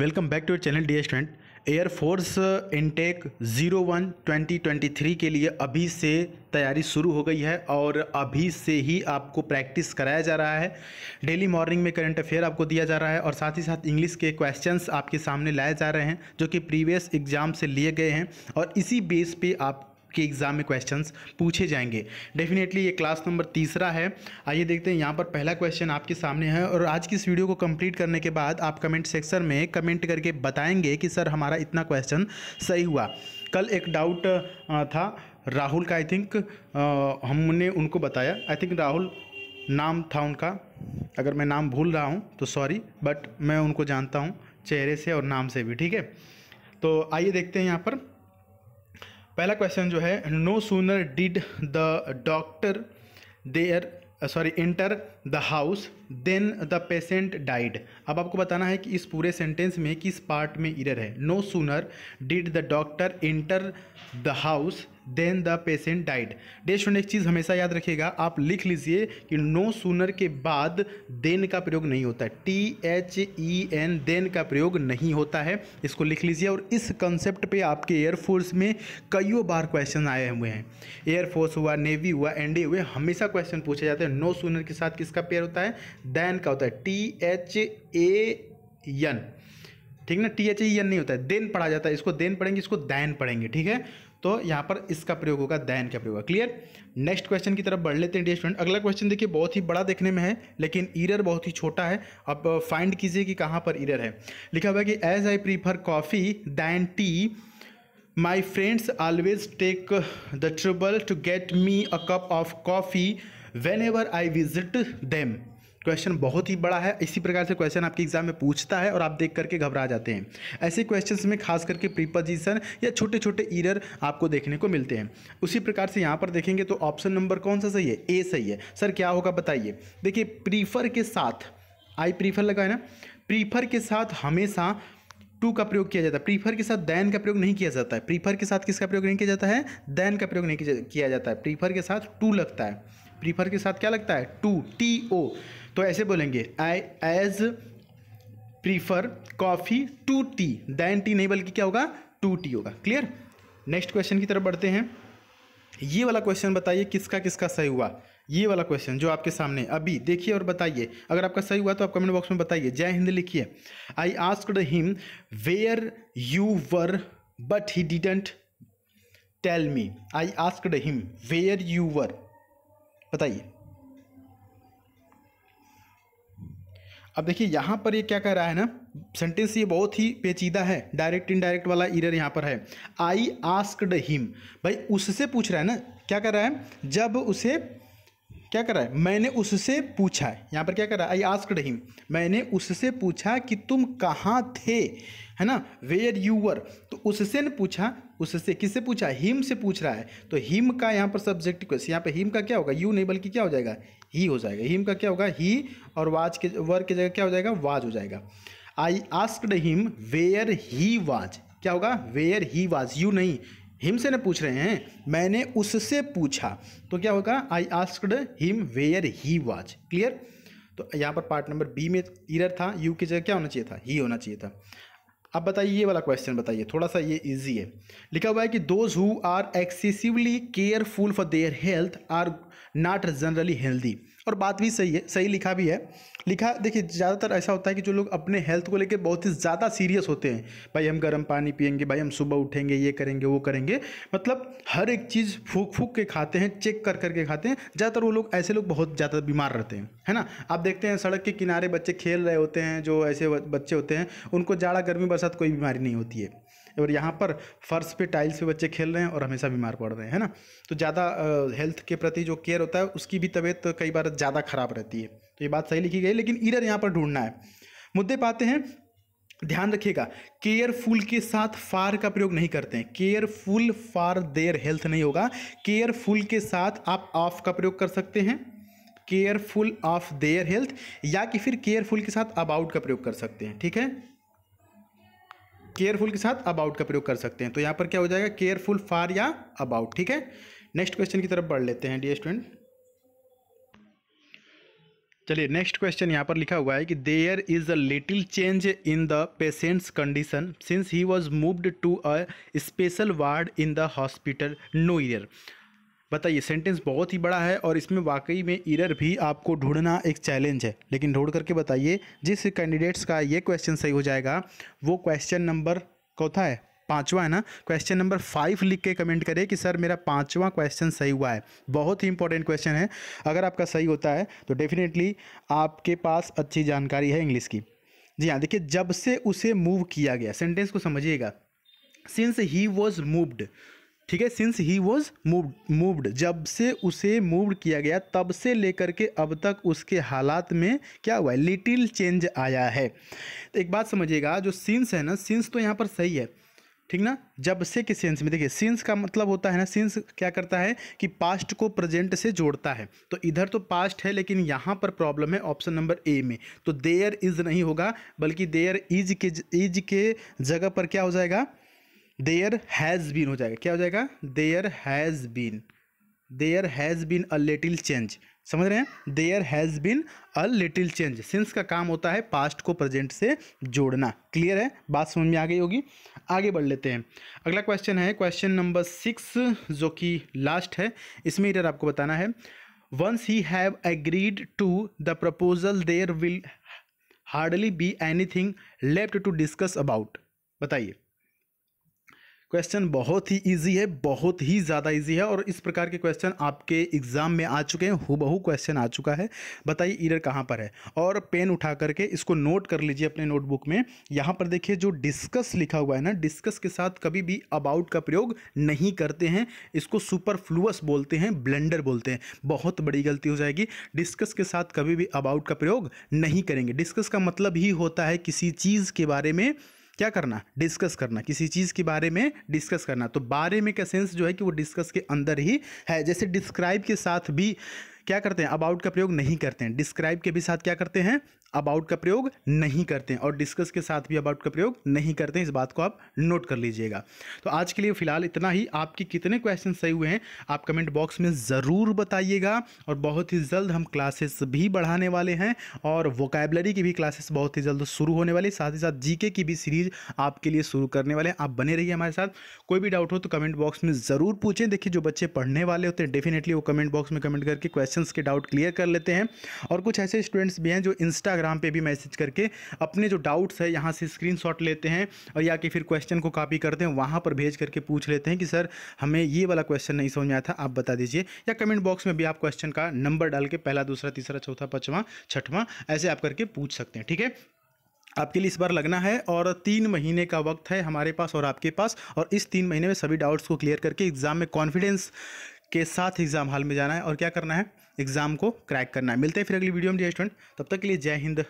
welcome back to channel dear student air force intake zero one twenty twenty three के लिए अभी से तैयारी शुरू हो गई है और अभी से ही आपको प्रैक्टिस कराया जा रहा है डेली मॉर्निंग में करंट अफेयर आपको दिया जा रहा है और साथ ही साथ इंग्लिश के क्वेश्चंस आपके सामने लाए जा रहे हैं जो कि प्रीवियस एग्ज़ाम से लिए गए हैं और इसी बेस पे आप के एग्ज़ाम में क्वेश्चंस पूछे जाएंगे डेफिनेटली ये क्लास नंबर तीसरा है आइए देखते हैं यहाँ पर पहला क्वेश्चन आपके सामने है और आज की इस वीडियो को कंप्लीट करने के बाद आप कमेंट सेक्शन में कमेंट करके बताएंगे कि सर हमारा इतना क्वेश्चन सही हुआ कल एक डाउट था राहुल का आई थिंक हमने उनको बताया आई थिंक राहुल नाम था उनका अगर मैं नाम भूल रहा हूँ तो सॉरी बट मैं उनको जानता हूँ चेहरे से और नाम से भी ठीक है तो आइए देखते हैं यहाँ पर पहला क्वेश्चन जो है no sooner did the doctor there sorry enter the house then the patient died अब आपको बताना है कि इस पूरे सेंटेंस में किस पार्ट में इरर है no sooner did the doctor enter the house then the patient died dear student एक चीज़ हमेशा याद रखिएगा आप लिख लीजिए कि नो सूनर के बाद देन का प्रयोग नहीं होता है T H E N then का प्रयोग नहीं होता है इसको लिख लीजिए और इस कंसेप्ट पे आपके एयरफोर्स में कईयों बार क्वेश्चन आए हुए हैं एयरफोर्स हुआ नेवी हुआ डी हुए हमेशा क्वेश्चन पूछे जाते हैं नो सूनर के साथ किसका पेयर होता है देन का होता है टी एच ए एन ठीक ना टी एच ई एन नहीं होता है देन पढ़ा जाता है इसको देन पढ़ेंगे इसको दैन पढ़ेंगे ठीक है तो यहाँ पर इसका प्रयोग होगा दैन का प्रयोग होगा क्लियर नेक्स्ट क्वेश्चन की तरफ बढ़ लेते हैं डी स्टूडेंट अगला क्वेश्चन देखिए बहुत ही बड़ा देखने में है लेकिन ईरर बहुत ही छोटा है अब फाइंड कीजिए कि कहाँ पर ईरर है लिखा हुआ है कि as I prefer coffee than tea my friends always take the trouble to get me a cup of coffee whenever I visit them question बहुत ही बड़ा है इसी प्रकार से क्वेश्चन आपके एग्जाम में पूछता है और आप देख करके घबरा जाते हैं ऐसे क्वेश्चन में खास करके प्रीपोजिशन या छोटे छोटे ईरर आपको देखने को मिलते हैं उसी प्रकार से यहाँ पर देखेंगे तो ऑप्शन नंबर कौन सा सही है ए सही है सर क्या होगा बताइए देखिए प्रीफर के साथ आई प्रीफर लगा है ना प्रीफर के साथ हमेशा टू का प्रयोग किया जाता है प्रीफर के साथ दैन का प्रयोग नहीं किया जाता है प्रीफर के साथ किसका प्रयोग नहीं किया जाता है दैन का प्रयोग नहीं किया जाता है प्रीफर के साथ टू लगता है प्रीफर के साथ क्या लगता है टू टी ओ तो ऐसे बोलेंगे I as prefer coffee to tea than tea नहीं बल्कि क्या होगा टू टी होगा क्लियर नेक्स्ट क्वेश्चन की तरफ बढ़ते हैं ये वाला क्वेश्चन बताइए किसका किसका सही हुआ ये वाला क्वेश्चन जो आपके सामने अभी देखिए और बताइए अगर आपका सही हुआ तो आप कमेंट बॉक्स में बताइए जय हिंद लिखिए I asked him where you were but he didn't tell me I asked him where you were बताइए अब देखिए यहाँ पर ये क्या कह रहा है ना सेंटेंस ये बहुत ही पेचीदा है डायरेक्ट इनडायरेक्ट वाला इरर यहाँ पर है आई आस्कड हिम भाई उससे पूछ रहा है ना क्या कर रहा है जब उसे क्या कर रहा है मैंने उससे पूछा है यहाँ पर क्या कर रहा है आई आस्कड हिम मैंने उससे पूछा कि तुम कहाँ थे है ना वेयर यू वर तो उससे ने पूछा उससे किससे पूछा हिम से पूछ रहा है तो हिम का यहाँ पर सब्जेक्ट क्वेश्चन यहाँ पर हिम का क्या होगा यू नहीं बल्कि क्या हो जाएगा ही हो जाएगा हिम का क्या होगा ही और वाज के वर की जगह क्या हो जाएगा वाज हो जाएगा I asked him where he was क्या होगा वेयर ही वाज यू नहीं हिम से ना पूछ रहे हैं मैंने उससे पूछा तो क्या होगा I asked him where he was clear तो यहाँ पर पार्ट नंबर बी में इरर था यू की जगह क्या होना चाहिए था ही होना चाहिए था अब बताइए ये वाला क्वेश्चन बताइए थोड़ा सा ये इजी है लिखा हुआ है कि those who are excessively careful for their health are not generally healthy और बात भी सही है सही लिखा भी है लिखा देखिए ज़्यादातर ऐसा होता है कि जो लोग अपने हेल्थ को लेकर बहुत ही ज़्यादा सीरियस होते हैं भाई हम गर्म पानी पियेंगे भाई हम सुबह उठेंगे ये करेंगे वो करेंगे मतलब हर एक चीज़ फूक फूक के खाते हैं चेक कर करके खाते हैं ज़्यादातर वो लोग ऐसे लोग बहुत ज़्यादा बीमार रहते हैं है ना आप देखते हैं सड़क के किनारे बच्चे खेल रहे होते हैं जो ऐसे बच्चे होते हैं उनको जाड़ा गर्मी बरसात कोई बीमारी नहीं होती है और यहाँ पर फर्श पे टाइल्स पे बच्चे खेल रहे हैं और हमेशा बीमार पड़ रहे हैं है ना तो ज़्यादा हेल्थ के प्रति जो केयर होता है उसकी भी तबीयत कई बार ज़्यादा खराब रहती है तो ये बात सही लिखी गई लेकिन ईरर यहाँ पर ढूंढना है मुद्दे पाते हैं ध्यान रखिएगा केयरफुल के साथ फार का प्रयोग नहीं करते हैं केयरफुल फार देयर हेल्थ नहीं होगा केयरफुल के साथ आप ऑफ का प्रयोग कर सकते हैं केयरफुल ऑफ देयर हेल्थ या कि फिर केयरफुल के साथ अबाउट का प्रयोग कर सकते हैं ठीक है केयरफुल के साथ अबाउट का प्रयोग कर सकते हैं तो यहाँ पर क्या हो जाएगा केयरफुल फार या अबाउट ठीक है नेक्स्ट क्वेश्चन की तरफ बढ़ लेते हैं डी स्टूडेंट चलिए नेक्स्ट क्वेश्चन यहाँ पर लिखा हुआ है कि there is a little change in the patient's condition since he was moved to a special ward in the hospital no error बताइए सेंटेंस बहुत ही बड़ा है और इसमें वाकई में इरर भी आपको ढूंढना एक चैलेंज है लेकिन ढूंढ करके बताइए जिस कैंडिडेट्स का ये क्वेश्चन सही हो जाएगा वो क्वेश्चन नंबर कौथा है पांचवा है ना क्वेश्चन नंबर फाइव लिख के कमेंट करें कि सर मेरा पांचवा क्वेश्चन सही हुआ है बहुत ही इंपॉर्टेंट क्वेश्चन है अगर आपका सही होता है तो डेफिनेटली आपके पास अच्छी जानकारी है इंग्लिश की जी हाँ देखिए जब से उसे मूव किया गया सेंटेंस को समझिएगा सिंस ही वॉज मूव्ड ठीक है since he was moved moved जब से उसे मूव्ड किया गया तब से लेकर के अब तक उसके हालात में क्या हुआ है लिटिल चेंज आया है तो एक बात समझिएगा जो सिंस है ना सिंस तो यहाँ पर सही है ठीक ना जब से के सेंस में देखिए सिंस का मतलब होता है ना सिंस क्या करता है कि पास्ट को प्रेजेंट से जोड़ता है तो इधर तो पास्ट है लेकिन यहाँ पर प्रॉब्लम है ऑप्शन नंबर ए में तो देयर इज़ नहीं होगा बल्कि देयर इज के इज के जगह पर क्या हो जाएगा देयर हैज़ बीन हो जाएगा क्या हो जाएगा there has been there has been a little change समझ रहे हैं there has been a little change since का काम होता है पास्ट को प्रेजेंट से जोड़ना क्लियर है बात समझ में आ गई होगी आगे बढ़ लेते हैं अगला क्वेश्चन है क्वेश्चन नंबर सिक्स जो कि लास्ट है इसमें इधर आपको बताना है once he have agreed to the proposal there will hardly be anything left to discuss about बताइए क्वेश्चन बहुत ही इजी है बहुत ही ज़्यादा इजी है और इस प्रकार के क्वेश्चन आपके एग्ज़ाम में आ चुके हैं हुबहू क्वेश्चन आ चुका है बताइए ईरर कहाँ पर है और पेन उठा करके इसको नोट कर लीजिए अपने नोटबुक में यहाँ पर देखिए जो डिस्कस लिखा हुआ है ना डिस्कस के साथ कभी भी अबाउट का प्रयोग नहीं करते हैं इसको सुपरफ्लूअस बोलते हैं ब्लेंडर बोलते हैं बहुत बड़ी गलती हो जाएगी डिस्कस के साथ कभी भी अबाउट का प्रयोग नहीं करेंगे डिस्कस का मतलब ही होता है किसी चीज़ के बारे में क्या करना डिस्कस करना किसी चीज़ के बारे में डिस्कस करना तो बारे में का सेंस जो है कि वो डिस्कस के अंदर ही है जैसे डिस्क्राइब के साथ भी क्या करते हैं अबाउट का प्रयोग नहीं करते हैं डिस्क्राइब के भी साथ क्या करते हैं अबाउट का प्रयोग नहीं करते हैं और डिस्कस के साथ भी अबाउट का प्रयोग नहीं करते हैं इस बात को आप नोट कर लीजिएगा तो आज के लिए फिलहाल इतना ही आपके कितने क्वेश्चन सही हुए हैं आप कमेंट बॉक्स में ज़रूर बताइएगा और बहुत ही जल्द हम क्लासेस भी बढ़ाने वाले हैं और वोकेबलरी की भी क्लासेस बहुत ही जल्द शुरू होने वाली साथ ही साथ जी की भी सीरीज आपके लिए शुरू करने वाले हैं आप बने रहिए हमारे साथ कोई भी डाउट हो तो कमेंट बॉक्स में ज़रूर पूछें देखिए जो बच्चे पढ़ने वाले होते हैं डेफिनेटली वो कमेंट बॉक्स में कमेंट करके क्वेश्चन क्वेश्चंस के डाउट क्लियर कर लेते हैं और कुछ ऐसे स्टूडेंट्स भी हैं जो इंस्टाग्राम पे भी मैसेज करके अपने जो डाउट्स है यहाँ से स्क्रीन लेते हैं और या कि फिर क्वेश्चन को कॉपी करते हैं वहाँ पर भेज करके पूछ लेते हैं कि सर हमें ये वाला क्वेश्चन नहीं समझ में आया था आप बता दीजिए या कमेंट बॉक्स में भी आप क्वेश्चन का नंबर डाल के पहला दूसरा तीसरा चौथा पचवा छठवां ऐसे आप करके पूछ सकते हैं ठीक है आपके लिए इस बार लगना है और तीन महीने का वक्त है हमारे पास और आपके पास और इस तीन महीने में सभी डाउट्स को क्लियर करके एग्ज़ाम में कॉन्फिडेंस के साथ एग्ज़ाम हॉल में जाना है और क्या करना है एग्ज़ाम को क्रैक करना है मिलते हैं फिर अगली वीडियो में डियर स्टूडेंट तब तक के लिए जय हिंद